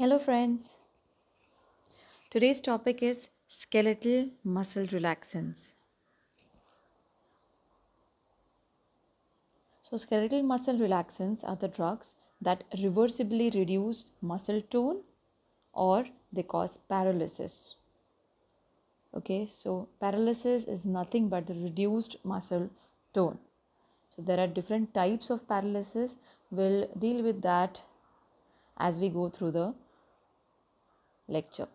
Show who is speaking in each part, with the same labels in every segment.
Speaker 1: Hello, friends. Today's topic is skeletal muscle relaxants. So, skeletal muscle relaxants are the drugs that reversibly reduce muscle tone or they cause paralysis. Okay, so paralysis is nothing but the reduced muscle tone. So, there are different types of paralysis. We'll deal with that as we go through the lecture.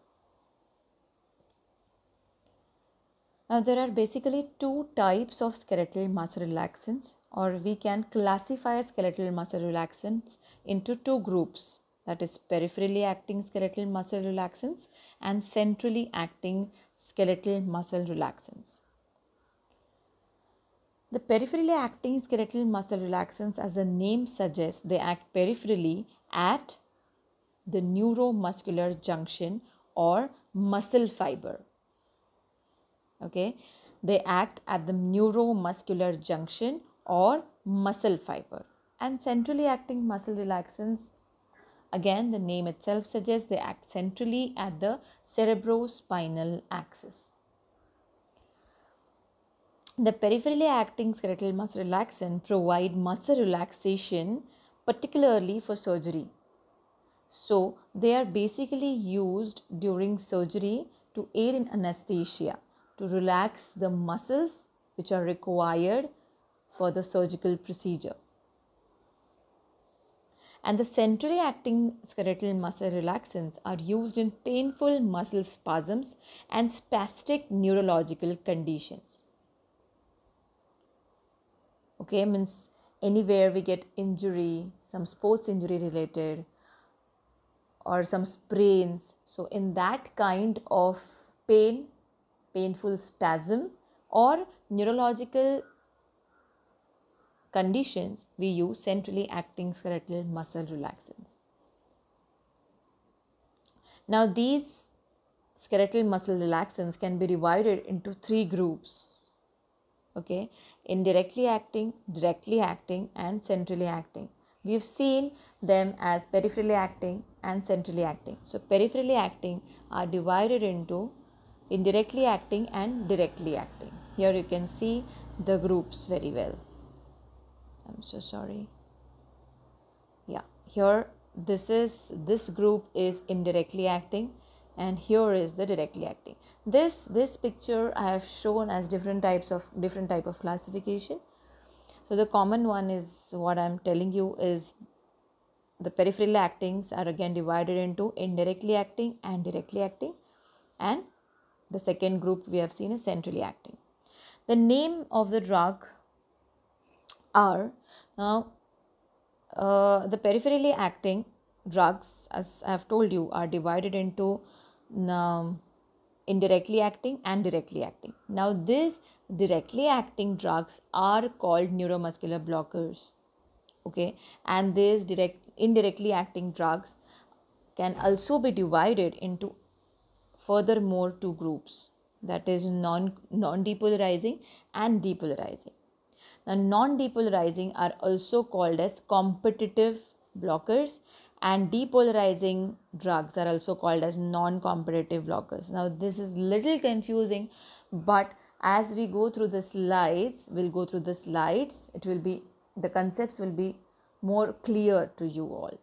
Speaker 1: Now there are basically two types of skeletal muscle relaxants or we can classify skeletal muscle relaxants into two groups that is peripherally acting skeletal muscle relaxants and centrally acting skeletal muscle relaxants. The peripherally acting skeletal muscle relaxants as the name suggests they act peripherally at the neuromuscular junction or muscle fiber. Okay, they act at the neuromuscular junction or muscle fiber. And centrally acting muscle relaxants, again, the name itself suggests they act centrally at the cerebrospinal axis. The peripherally acting skeletal muscle relaxant provide muscle relaxation particularly for surgery so, they are basically used during surgery to aid in anesthesia to relax the muscles which are required for the surgical procedure. And the centrally acting skeletal muscle relaxants are used in painful muscle spasms and spastic neurological conditions. Okay, means anywhere we get injury, some sports injury related, or some sprains. So, in that kind of pain, painful spasm, or neurological conditions, we use centrally acting skeletal muscle relaxants. Now, these skeletal muscle relaxants can be divided into three groups okay indirectly acting directly acting and centrally acting We've seen them as peripherally acting and centrally acting. So, peripherally acting are divided into indirectly acting and directly acting. Here you can see the groups very well. I'm so sorry. Yeah, here this is this group is indirectly acting and here is the directly acting this this picture i have shown as different types of different type of classification so the common one is what I'm telling you is the peripheral actings are again divided into indirectly acting and directly acting and the second group we have seen is centrally acting. The name of the drug are now uh, the peripherally acting drugs as I have told you are divided into um, indirectly acting and directly acting. Now this directly acting drugs are called neuromuscular blockers okay and these direct indirectly acting drugs can also be divided into further more two groups that is non non depolarizing and depolarizing now non depolarizing are also called as competitive blockers and depolarizing drugs are also called as non competitive blockers now this is little confusing but as we go through the slides we'll go through the slides it will be the concepts will be more clear to you all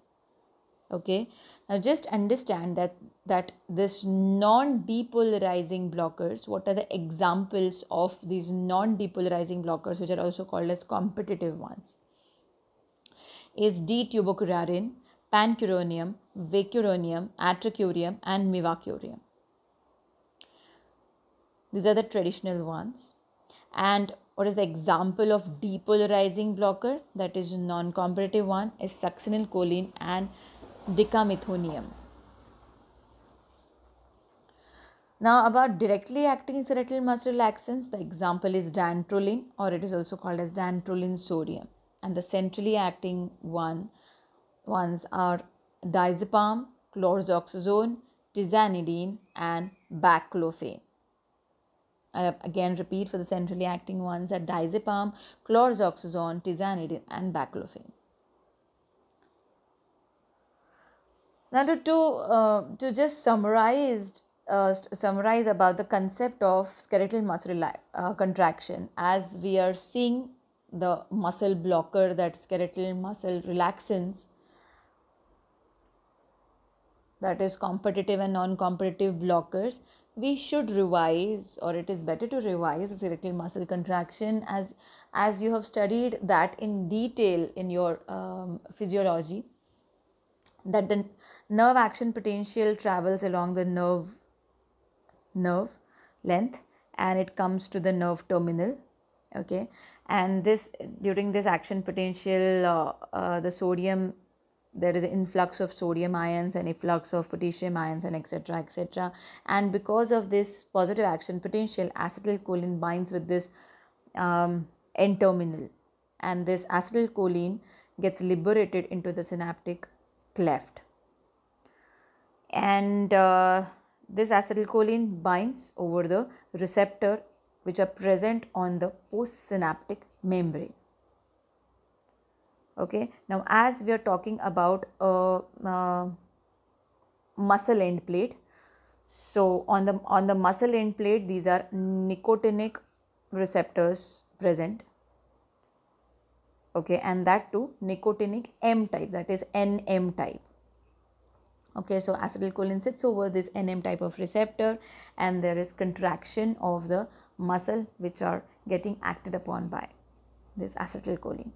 Speaker 1: okay now just understand that that this non depolarizing blockers what are the examples of these non depolarizing blockers which are also called as competitive ones is d-tubercularin pancuronium vacuronium atricurium and mivacurium these are the traditional ones. And what is the example of depolarizing blocker that is non-competitive one is succinylcholine and dicamethonium. Now about directly acting serotid muscle relaxants, the example is dantrolene or it is also called as dantrolene sodium and the centrally acting one ones are diazepam, chlorzoxazone, tizanidine and baclofen uh, again repeat for the centrally acting ones are diazepam, chlorzoxazone, tizanidine and baclofen. Now to, to, uh, to just summarize, uh, summarize about the concept of skeletal muscle uh, contraction as we are seeing the muscle blocker that skeletal muscle relaxants, that is competitive and non-competitive blockers we should revise or it is better to revise the erectile muscle contraction as as you have studied that in detail in your um, physiology that the nerve action potential travels along the nerve nerve length and it comes to the nerve terminal okay and this during this action potential uh, uh, the sodium there is influx of sodium ions and efflux of potassium ions and etc etc and because of this positive action potential acetylcholine binds with this um, n terminal and this acetylcholine gets liberated into the synaptic cleft and uh, this acetylcholine binds over the receptor which are present on the postsynaptic membrane okay now as we are talking about a, uh, muscle end plate so on the on the muscle end plate these are nicotinic receptors present okay and that too nicotinic m type that is nm type okay so acetylcholine sits over this nm type of receptor and there is contraction of the muscle which are getting acted upon by this acetylcholine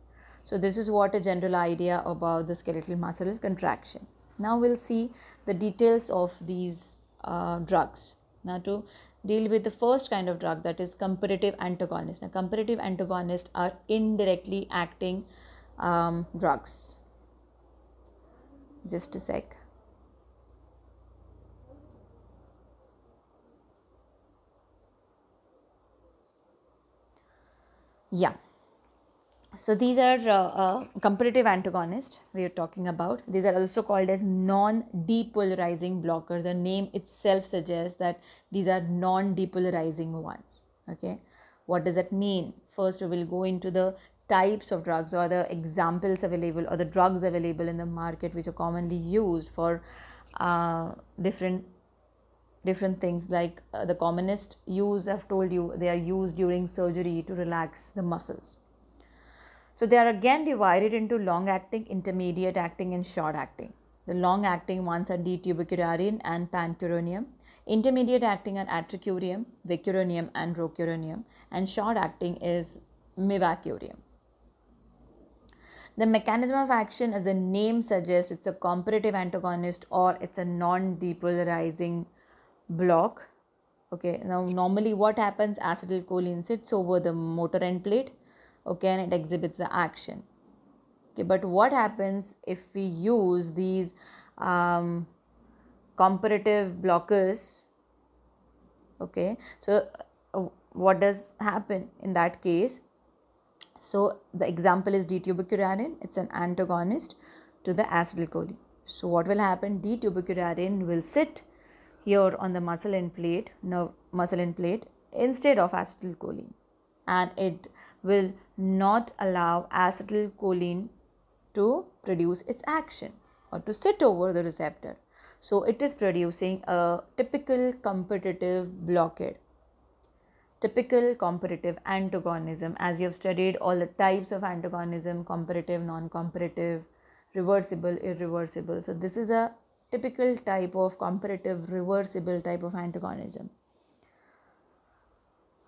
Speaker 1: so, this is what a general idea about the skeletal muscle contraction. Now, we'll see the details of these uh, drugs. Now, to deal with the first kind of drug that is comparative antagonist. Now, comparative antagonists are indirectly acting um, drugs. Just a sec. Yeah, so these are uh, uh, competitive antagonists we are talking about. These are also called as non-depolarizing blocker. The name itself suggests that these are non-depolarizing ones. Okay, what does that mean? First, we will go into the types of drugs or the examples available or the drugs available in the market which are commonly used for uh, different different things like uh, the commonest use i've told you they are used during surgery to relax the muscles so they are again divided into long acting, intermediate acting and short acting. The long acting ones are d and pancuronium. Intermediate acting are atricurium, vicuronium and rocuronium and short acting is mivacurium. The mechanism of action as the name suggests it's a competitive antagonist or it's a non-depolarizing block. Okay, now normally what happens acetylcholine sits over the motor end plate okay and it exhibits the action okay but what happens if we use these um, comparative blockers okay so uh, what does happen in that case so the example is d-tubicuradine it's an antagonist to the acetylcholine so what will happen d-tubicuradine will sit here on the muscle end plate nerve muscle end plate instead of acetylcholine and it will not allow acetylcholine to produce its action or to sit over the receptor. So it is producing a typical competitive blockade. Typical competitive antagonism, as you have studied all the types of antagonism competitive, non competitive, reversible, irreversible. So, this is a typical type of competitive, reversible type of antagonism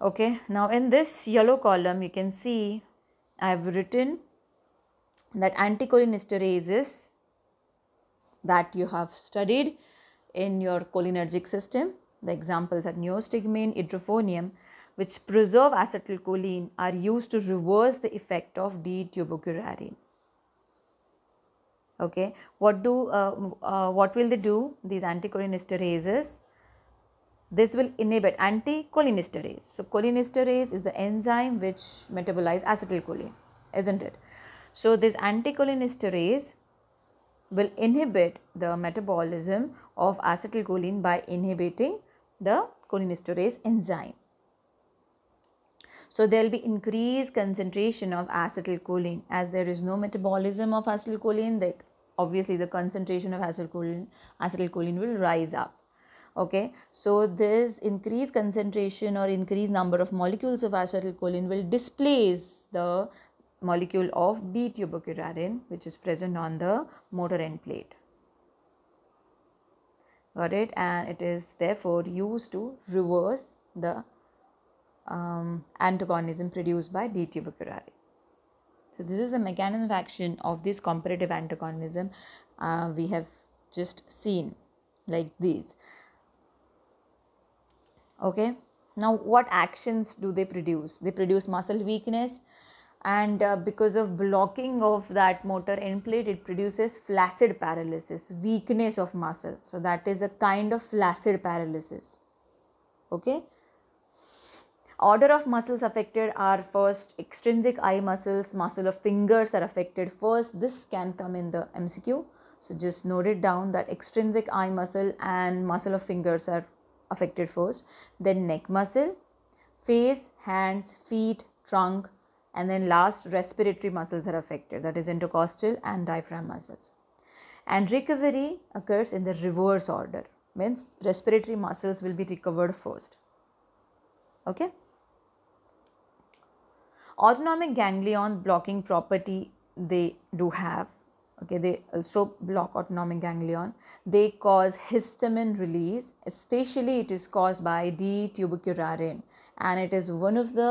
Speaker 1: okay now in this yellow column you can see i have written that anticholinesterases that you have studied in your cholinergic system the examples are neostigmine idrophonium which preserve acetylcholine are used to reverse the effect of d-tubocurarine okay what do uh, uh, what will they do these anticholinesterases this will inhibit anticholinesterase. So cholinesterase is the enzyme which metabolizes acetylcholine, isn't it? So this anticholinesterase will inhibit the metabolism of acetylcholine by inhibiting the cholinesterase enzyme. So there will be increased concentration of acetylcholine as there is no metabolism of acetylcholine. They, obviously, the concentration of acetylcholine, acetylcholine will rise up okay so this increased concentration or increased number of molecules of acetylcholine will displace the molecule of b tubercularin which is present on the motor end plate got it and it is therefore used to reverse the um, antagonism produced by d tubercularin so this is the mechanism of action of this comparative antagonism uh, we have just seen like these okay now what actions do they produce they produce muscle weakness and uh, because of blocking of that motor end plate it produces flaccid paralysis weakness of muscle so that is a kind of flaccid paralysis okay order of muscles affected are first extrinsic eye muscles muscle of fingers are affected first this can come in the mcq so just note it down that extrinsic eye muscle and muscle of fingers are affected first then neck muscle face hands feet trunk and then last respiratory muscles are affected that is intercostal and diaphragm muscles and recovery occurs in the reverse order means respiratory muscles will be recovered first okay autonomic ganglion blocking property they do have okay they also block autonomic ganglion they cause histamine release especially it is caused by d tuberculin and it is one of the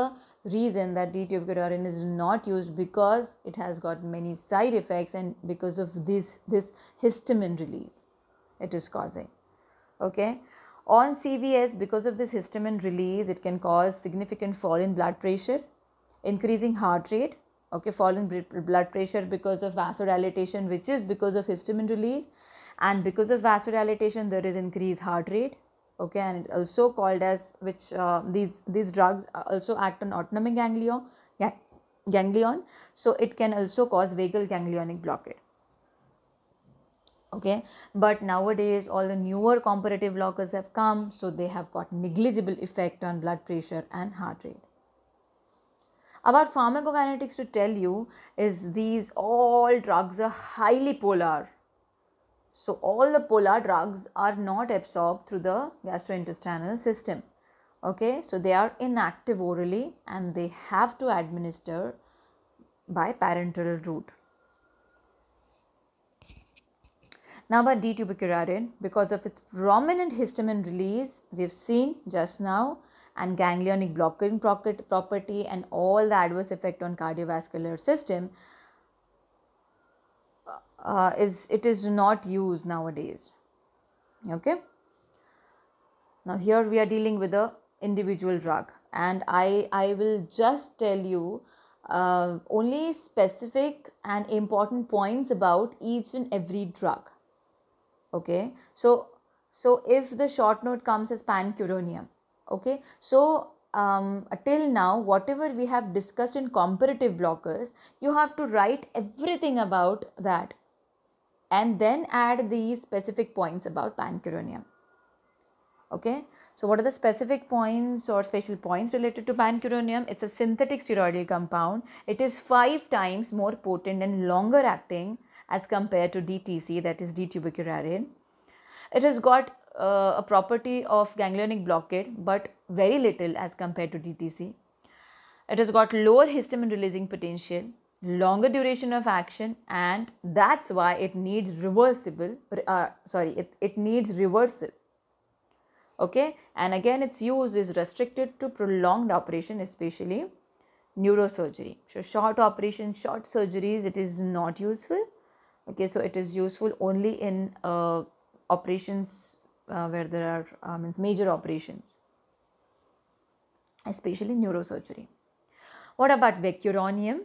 Speaker 1: reason that d tuberculin is not used because it has got many side effects and because of this this histamine release it is causing okay on cvs because of this histamine release it can cause significant fall in blood pressure increasing heart rate okay falling blood pressure because of vasodilatation which is because of histamine release and because of vasodilatation there is increased heart rate okay and also called as which uh, these these drugs also act on autonomic ganglion ganglion so it can also cause vagal ganglionic blockade okay but nowadays all the newer comparative blockers have come so they have got negligible effect on blood pressure and heart rate about pharmacokinetics to tell you is these all drugs are highly polar. So all the polar drugs are not absorbed through the gastrointestinal system. Okay, so they are inactive orally and they have to administer by parenteral route. Now about D-tubicuradin, because of its prominent histamine release, we've seen just now and ganglionic blocking property and all the adverse effect on cardiovascular system uh, is it is not used nowadays okay now here we are dealing with a individual drug and i i will just tell you uh, only specific and important points about each and every drug okay so so if the short note comes as pancuronium okay so um, till now whatever we have discussed in comparative blockers you have to write everything about that and then add these specific points about pancuronium okay so what are the specific points or special points related to pancuronium it's a synthetic steroidal compound it is five times more potent and longer acting as compared to dtc that is d-tubicurarine it has got uh, a property of ganglionic blockade but very little as compared to DTC. It has got lower histamine releasing potential, longer duration of action and that's why it needs reversible, uh, sorry, it, it needs reversal. Okay, and again its use is restricted to prolonged operation especially neurosurgery. So short operations, short surgeries, it is not useful. Okay, so it is useful only in uh, operations uh, where there are uh, means major operations, especially neurosurgery. What about vecuronium?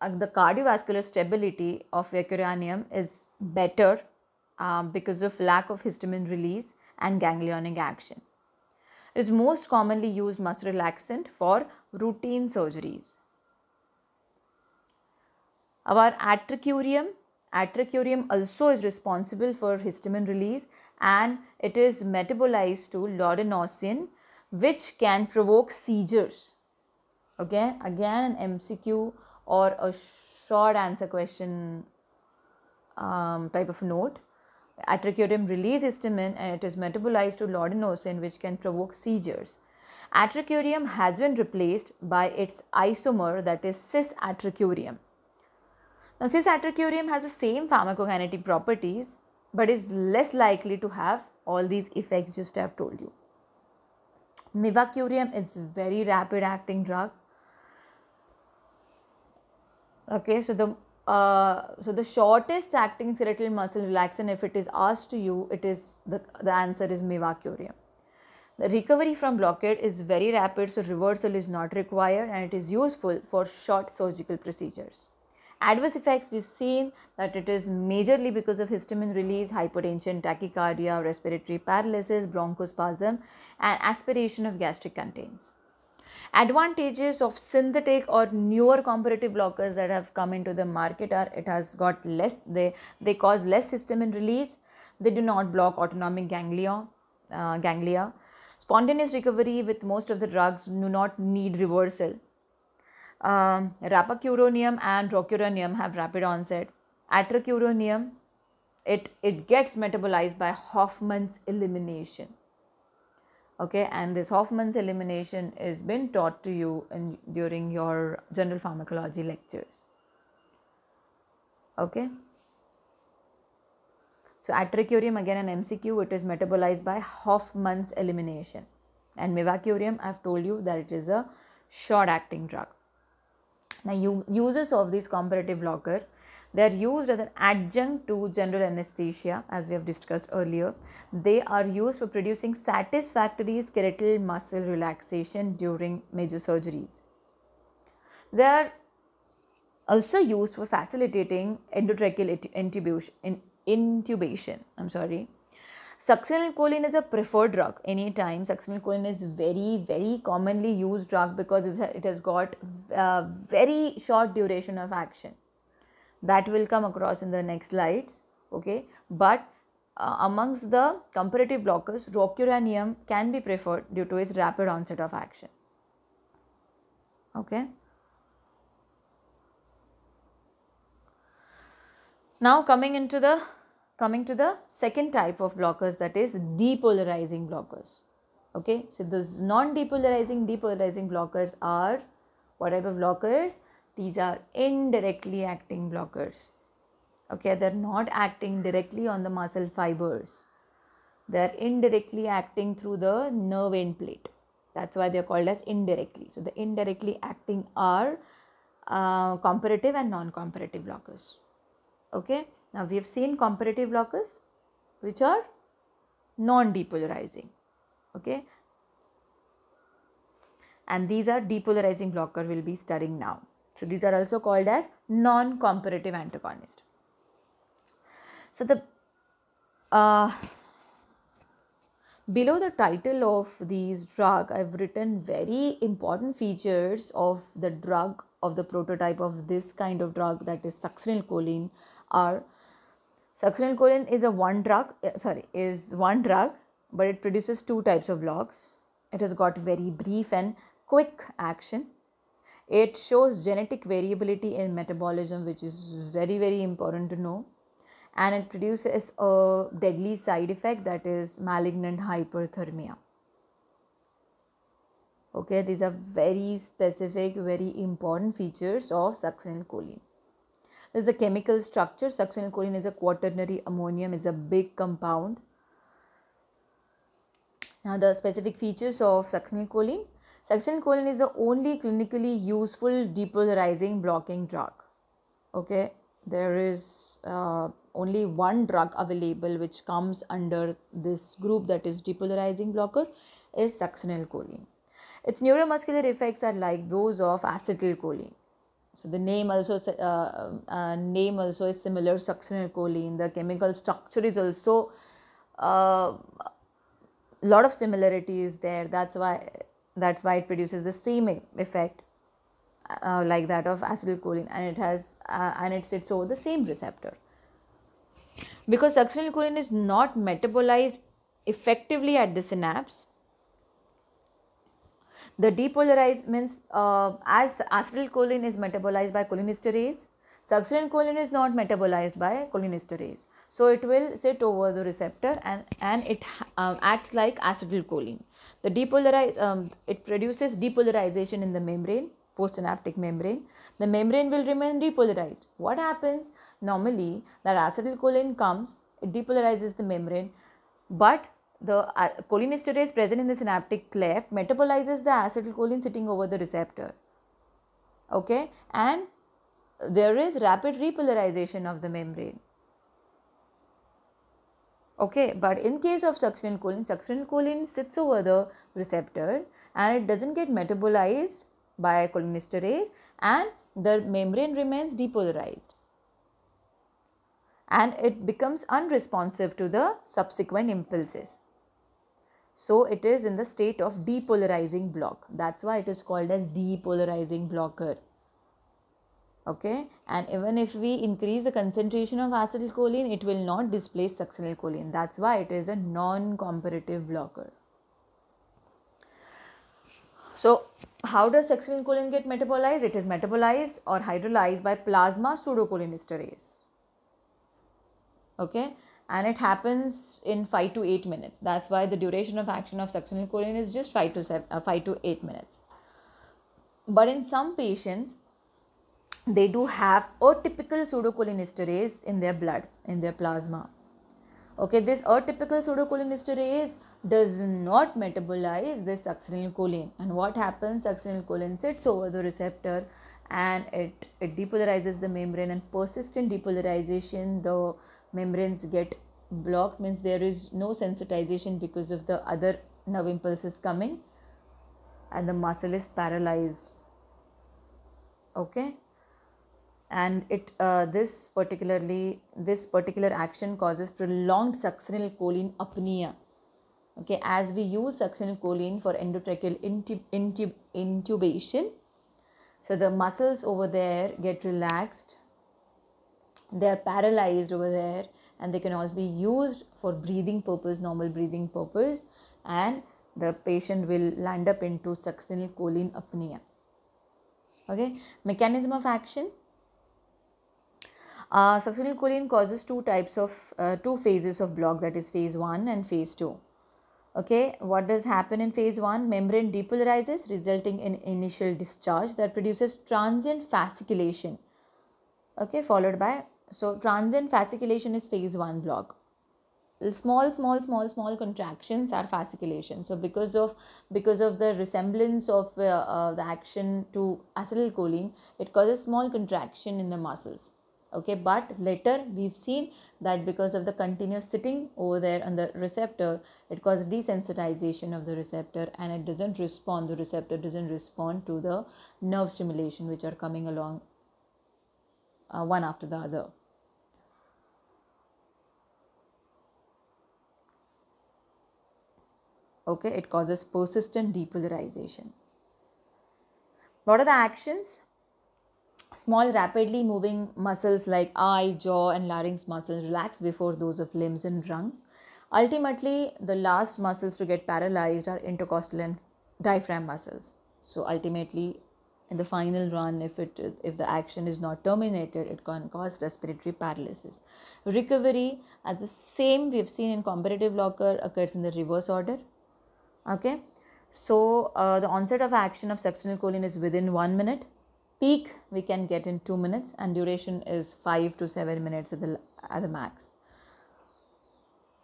Speaker 1: Uh, the cardiovascular stability of vecuronium is better uh, because of lack of histamine release and ganglionic action. It is most commonly used muscle relaxant for routine surgeries. Our atricurium, atricurium also is responsible for histamine release and it is metabolized to laudanocin which can provoke seizures. Okay, again an MCQ or a short answer question um, type of note. Atricurium releases histamine and it is metabolized to laudanocin which can provoke seizures. atracurium has been replaced by its isomer that is cis atracurium Now cis atracurium has the same pharmacokinetic properties but is less likely to have all these effects just I have told you. Mivacurium is very rapid acting drug. Okay, so the uh, so the shortest acting skeletal muscle relaxant if it is asked to you it is the, the answer is mivacurium the recovery from blockade is very rapid so reversal is not required and it is useful for short surgical procedures Adverse effects we've seen that it is majorly because of histamine release, hypotension, tachycardia, respiratory paralysis, bronchospasm and aspiration of gastric contents. Advantages of synthetic or newer competitive blockers that have come into the market are it has got less, they, they cause less histamine release, they do not block autonomic ganglia, uh, ganglia. Spontaneous recovery with most of the drugs do not need reversal um, rapacuronium and rocuronium have rapid onset. Atracuronium, it, it gets metabolized by Hoffman's elimination. Okay, and this Hoffman's elimination is been taught to you in, during your general pharmacology lectures. Okay. So atracurium again an MCQ, it is metabolized by Hoffman's elimination. And mevacurium, I've told you that it is a short acting drug. Now, uses of this comparative blocker they are used as an adjunct to general anesthesia as we have discussed earlier. They are used for producing satisfactory skeletal muscle relaxation during major surgeries. They are also used for facilitating endotracheal intubation. intubation I'm sorry. Succinylcholine is a preferred drug anytime. Succinylcholine is very, very commonly used drug because it has got uh, very short duration of action. That will come across in the next slides. Okay, but uh, amongst the comparative blockers, rocuronium can be preferred due to its rapid onset of action. Okay. Now coming into the coming to the second type of blockers that is depolarizing blockers okay so those non depolarizing depolarizing blockers are whatever blockers these are indirectly acting blockers okay they're not acting directly on the muscle fibers they're indirectly acting through the nerve end plate that's why they're called as indirectly so the indirectly acting are uh, comparative and non comparative blockers okay now we have seen comparative blockers which are non-depolarizing. Okay. And these are depolarizing blocker we'll be studying now. So these are also called as non-comparative antagonist. So the uh, below the title of these drug i've written very important features of the drug of the prototype of this kind of drug that is succinylcholine are Succinylcholine is a one drug, sorry, is one drug, but it produces two types of blocks. It has got very brief and quick action. It shows genetic variability in metabolism, which is very, very important to know. And it produces a deadly side effect that is malignant hyperthermia. Okay, these are very specific, very important features of succinylcholine. Is the chemical structure. Succinylcholine is a quaternary ammonium. It's a big compound. Now the specific features of succinylcholine. Succinylcholine is the only clinically useful depolarizing blocking drug. Okay, there is uh, only one drug available which comes under this group that is depolarizing blocker is succinylcholine. Its neuromuscular effects are like those of acetylcholine. So the name also uh, uh, name also is similar succinylcholine. The chemical structure is also a uh, lot of similarities there. That's why that's why it produces the same effect uh, like that of acetylcholine, and it has uh, and it sits over the same receptor. Because succinylcholine is not metabolized effectively at the synapse, the depolarized means uh, as acetylcholine is metabolized by cholinesterase, succinylcholine is not metabolized by cholinesterase. So it will sit over the receptor and, and it um, acts like acetylcholine. The depolarize, um, it produces depolarization in the membrane, postsynaptic membrane. The membrane will remain depolarized. What happens? Normally that acetylcholine comes, it depolarizes the membrane but the uh, cholinesterase present in the synaptic cleft metabolizes the acetylcholine sitting over the receptor. Okay, and there is rapid repolarization of the membrane. Okay, but in case of succinylcholine, succinylcholine sits over the receptor and it doesn't get metabolized by cholinesterase and the membrane remains depolarized and it becomes unresponsive to the subsequent impulses. So it is in the state of depolarizing block. That's why it is called as depolarizing blocker. Okay, and even if we increase the concentration of acetylcholine, it will not displace succinylcholine. That's why it is a non-comparative blocker. So, how does succinylcholine get metabolized? It is metabolized or hydrolyzed by plasma pseudocholinesterase. Okay, and it happens in 5 to 8 minutes that's why the duration of action of succinylcholine is just 5 to 7 uh, 5 to 8 minutes but in some patients they do have atypical pseudocholinesterase in their blood in their plasma okay this atypical pseudocholinesterase does not metabolize this succinylcholine and what happens succinylcholine sits over the receptor and it, it depolarizes the membrane and persistent depolarization the membranes get blocked means there is no sensitization because of the other nerve impulses coming and the muscle is paralyzed okay and it uh, this particularly this particular action causes prolonged succinyl choline apnea okay as we use succinyl choline for endotracheal intub- intub- intubation so the muscles over there get relaxed they're paralyzed over there and they can also be used for breathing purpose normal breathing purpose and the patient will land up into succinylcholine apnea okay mechanism of action uh, succinylcholine causes two types of uh, two phases of block that is phase 1 and phase 2 okay what does happen in phase 1 membrane depolarizes resulting in initial discharge that produces transient fasciculation okay followed by so transient fasciculation is phase one block. Small, small, small, small contractions are fasciculation. So because of because of the resemblance of uh, uh, the action to acetylcholine, it causes small contraction in the muscles. Okay, but later we've seen that because of the continuous sitting over there on the receptor, it causes desensitization of the receptor and it doesn't respond. The receptor doesn't respond to the nerve stimulation which are coming along uh, one after the other. okay it causes persistent depolarization what are the actions small rapidly moving muscles like eye jaw and larynx muscles relax before those of limbs and trunks. ultimately the last muscles to get paralyzed are intercostal and diaphragm muscles so ultimately in the final run if it if the action is not terminated it can cause respiratory paralysis recovery as the same we have seen in comparative locker occurs in the reverse order okay so uh, the onset of action of succinylcholine is within 1 minute peak we can get in 2 minutes and duration is 5 to 7 minutes at the, at the max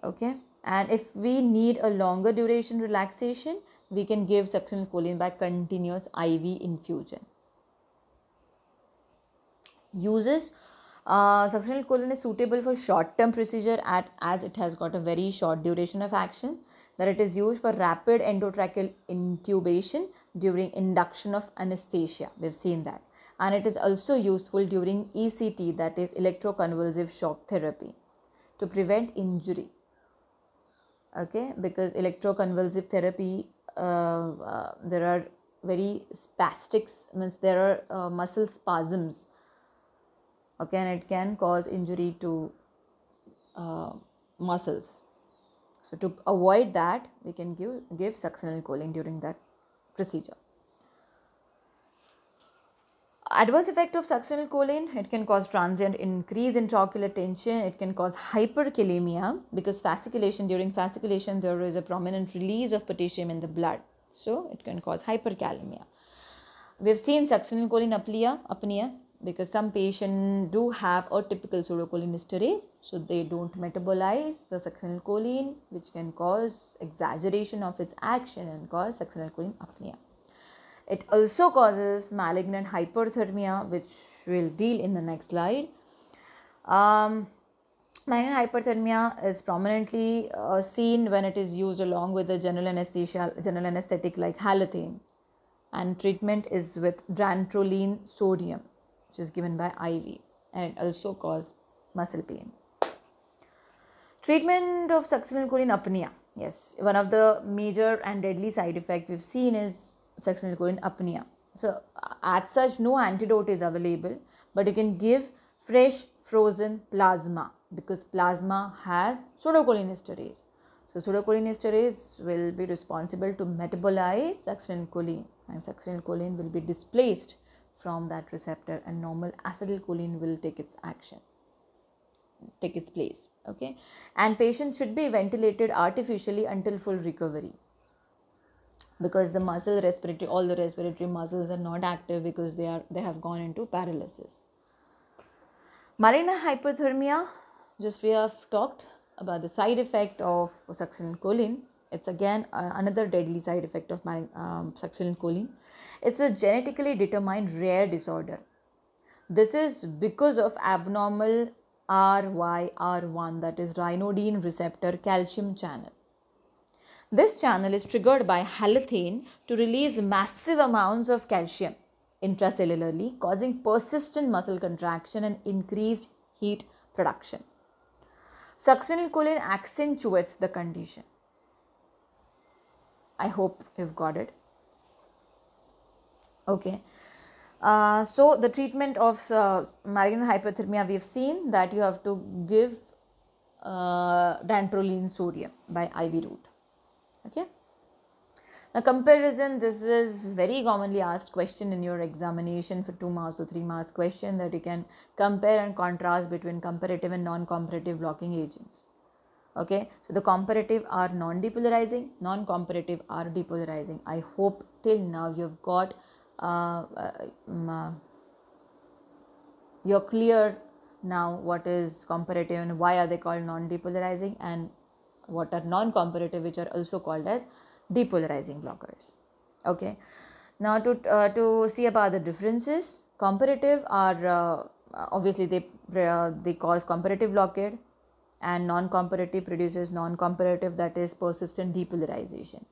Speaker 1: okay and if we need a longer duration relaxation we can give succinylcholine by continuous iv infusion uses uh, succinylcholine is suitable for short term procedure at as it has got a very short duration of action that it is used for rapid endotracheal intubation during induction of anesthesia. We've seen that. And it is also useful during ECT, that is electroconvulsive shock therapy, to prevent injury. Okay, because electroconvulsive therapy, uh, uh, there are very spastics, means there are uh, muscle spasms. Okay, and it can cause injury to uh, muscles so to avoid that, we can give, give succinylcholine during that procedure. Adverse effect of succinylcholine, it can cause transient increase in intraocular tension, it can cause hyperkalemia because fasciculation, during fasciculation there is a prominent release of potassium in the blood. So it can cause hyperkalemia. We have seen succinylcholine apnea, apnea because some patients do have atypical pseudocholinesterase so they don't metabolize the succinylcholine which can cause exaggeration of its action and cause succinylcholine apnea it also causes malignant hyperthermia which we'll deal in the next slide um, malignant hyperthermia is prominently uh, seen when it is used along with the general anesthesia general anesthetic like halothane and treatment is with dantrolene sodium which is given by IV and also cause muscle pain. Treatment of succinylcholine apnea. Yes, one of the major and deadly side effect we've seen is succinylcholine apnea. So, as such, no antidote is available, but you can give fresh frozen plasma because plasma has pseudocholinesterase. So, pseudocholinesterase will be responsible to metabolize succinylcholine and succinylcholine will be displaced from that receptor and normal acetylcholine will take its action take its place okay and patient should be ventilated artificially until full recovery because the muscle respiratory all the respiratory muscles are not active because they are they have gone into paralysis marina hyperthermia just we have talked about the side effect of succinylcholine it's again uh, another deadly side effect of my um, succinylcholine it's a genetically determined rare disorder. This is because of abnormal RYR1, that is rhinodine receptor calcium channel. This channel is triggered by halothane to release massive amounts of calcium intracellularly, causing persistent muscle contraction and increased heat production. Succinylcholine accentuates the condition. I hope you've got it okay uh, so the treatment of uh, marijuana hyperthermia we've seen that you have to give uh, dantrolene sodium by iv route okay now comparison this is very commonly asked question in your examination for two marks or three marks question that you can compare and contrast between comparative and non-comparative blocking agents okay so the comparative are non-depolarizing non-comparative are depolarizing i hope till now you've got uh, uh, um, uh, you're clear now what is comparative and why are they called non-depolarizing and what are non-comparative which are also called as depolarizing blockers okay now to uh, to see about the differences comparative are uh, obviously they uh, they cause comparative blockade and non-comparative produces non-comparative that is persistent depolarization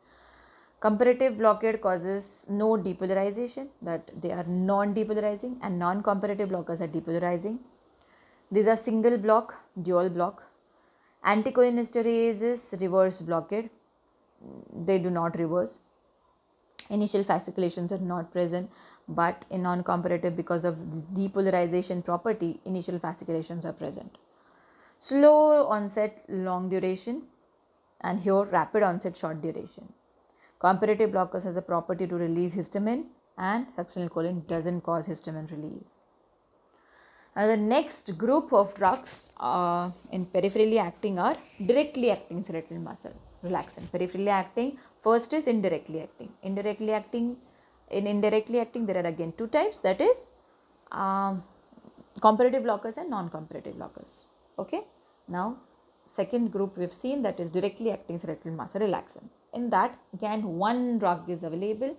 Speaker 1: Comparative blockade causes no depolarization, that they are non depolarizing, and non comparative blockers are depolarizing. These are single block, dual block. Anticholinesterase reverse blockade, they do not reverse. Initial fasciculations are not present, but in non comparative, because of depolarization property, initial fasciculations are present. Slow onset, long duration, and here rapid onset, short duration. Comparative blockers has a property to release histamine and succinylcholine doesn't cause histamine release. Now the next group of drugs uh, in peripherally acting are directly acting skeletal muscle relaxant. Peripherally acting, first is indirectly acting. Indirectly acting, in indirectly acting there are again two types that is um, comparative blockers and non-comparative blockers. Okay. Now second group we've seen that is directly acting sertraline muscle relaxants. In that, again, one drug is available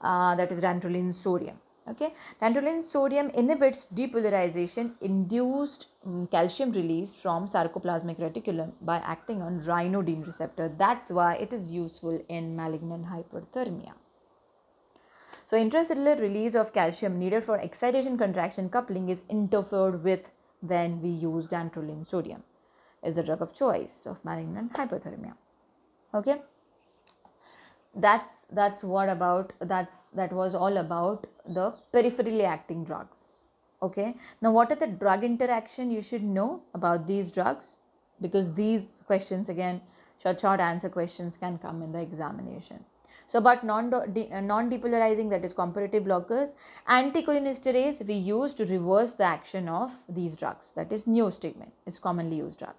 Speaker 1: uh, that is dantrolene sodium. Okay, dantrolene sodium inhibits depolarization induced um, calcium release from sarcoplasmic reticulum by acting on rhinodine receptor. That's why it is useful in malignant hyperthermia. So, intracellular release of calcium needed for excitation contraction coupling is interfered with when we use dantrolene sodium is the drug of choice of malignant hypothermia okay that's that's what about that's that was all about the peripherally acting drugs okay now what are the drug interaction you should know about these drugs because these questions again short short answer questions can come in the examination so about non non depolarizing that is competitive blockers anticholinesterase we use to reverse the action of these drugs that is neostigmine. it's commonly used drug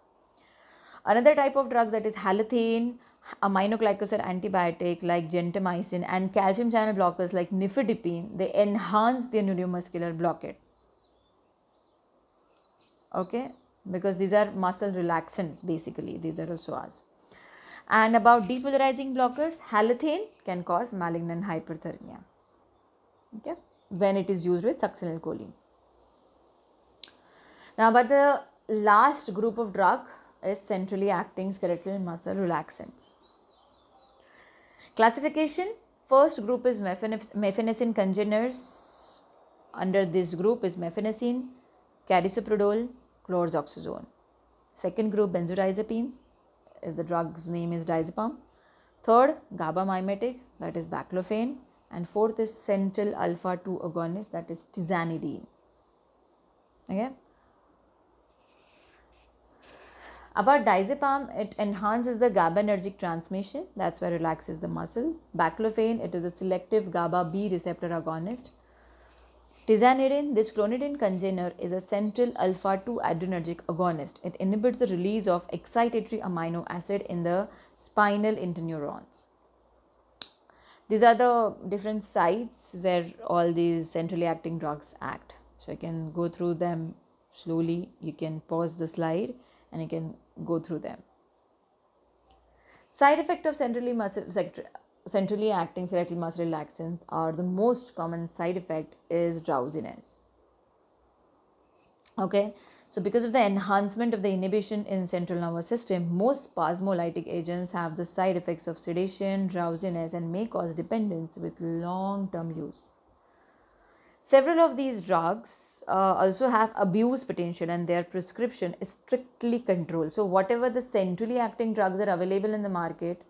Speaker 1: Another type of drugs that is halothane, aminoglycoside antibiotic like gentamicin and calcium channel blockers like nifedipine, they enhance the neuromuscular blockade. Okay, because these are muscle relaxants basically, these are SOAs. And about depolarizing blockers, halothane can cause malignant hyperthermia. Okay, when it is used with succinylcholine. Now, but the last group of drug is centrally acting skeletal muscle relaxants. Classification first group is mephenacin congeners. Under this group is mephenacin, carisoprodol, chlorzoxazone. Second group benzodiazepines is the drug's name is diazepam. Third GABA mimetic, that is baclofen and fourth is central alpha 2 agonist that is tizanidine. Okay? About diazepam, it enhances the GABAergic transmission, that's where it relaxes the muscle. Baclofen, it is a selective GABA B receptor agonist. Tizanidine, this clonidine congener, is a central alpha 2 adrenergic agonist. It inhibits the release of excitatory amino acid in the spinal interneurons. These are the different sites where all these centrally acting drugs act. So, you can go through them slowly. You can pause the slide and you can go through them. Side effect of centrally muscle centrally acting skeletal muscle relaxants are the most common side effect is drowsiness. Okay, so because of the enhancement of the inhibition in central nervous system, most spasmolytic agents have the side effects of sedation, drowsiness, and may cause dependence with long-term use. Several of these drugs uh, also have abuse potential and their prescription is strictly controlled. So, whatever the centrally acting drugs are available in the market,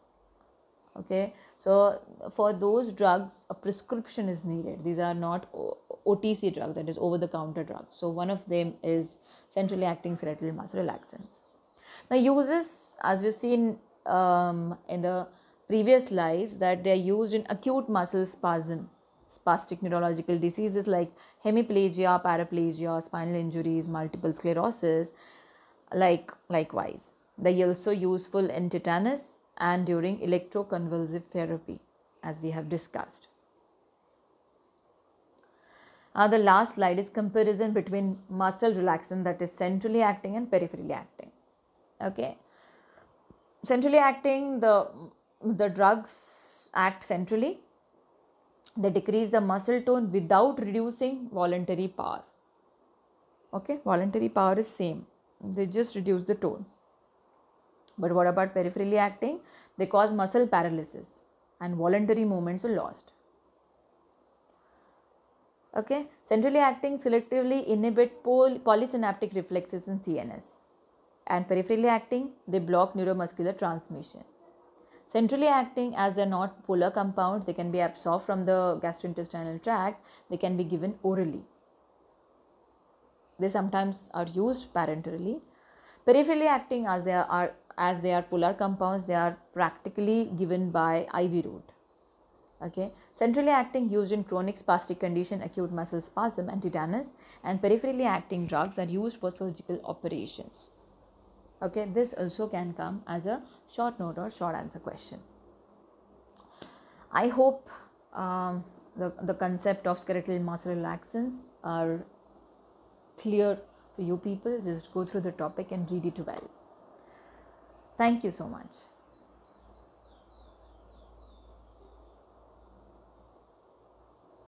Speaker 1: okay, so for those drugs, a prescription is needed. These are not o- OTC drugs, that is over the counter drugs. So, one of them is centrally acting skeletal muscle relaxants. Now, uses as we've seen um, in the previous slides that they are used in acute muscle spasm spastic neurological diseases like hemiplegia, paraplegia, spinal injuries, multiple sclerosis, like likewise. They are also useful in tetanus and during electroconvulsive therapy, as we have discussed. Now the last slide is comparison between muscle relaxant that is centrally acting and peripherally acting. Okay. Centrally acting, the the drugs act centrally they decrease the muscle tone without reducing voluntary power okay voluntary power is same they just reduce the tone but what about peripherally acting they cause muscle paralysis and voluntary movements are lost okay centrally acting selectively inhibit poly- polysynaptic reflexes in cns and peripherally acting they block neuromuscular transmission Centrally acting, as they're not polar compounds, they can be absorbed from the gastrointestinal tract, they can be given orally. They sometimes are used parenterally. Peripherally acting, as they are as they are polar compounds, they are practically given by IV route. Okay, centrally acting used in chronic spastic condition, acute muscle spasm, and tetanus, and peripherally acting drugs are used for surgical operations okay this also can come as a short note or short answer question i hope um, the, the concept of skeletal muscle relaxants are clear for you people just go through the topic and read it well thank you so much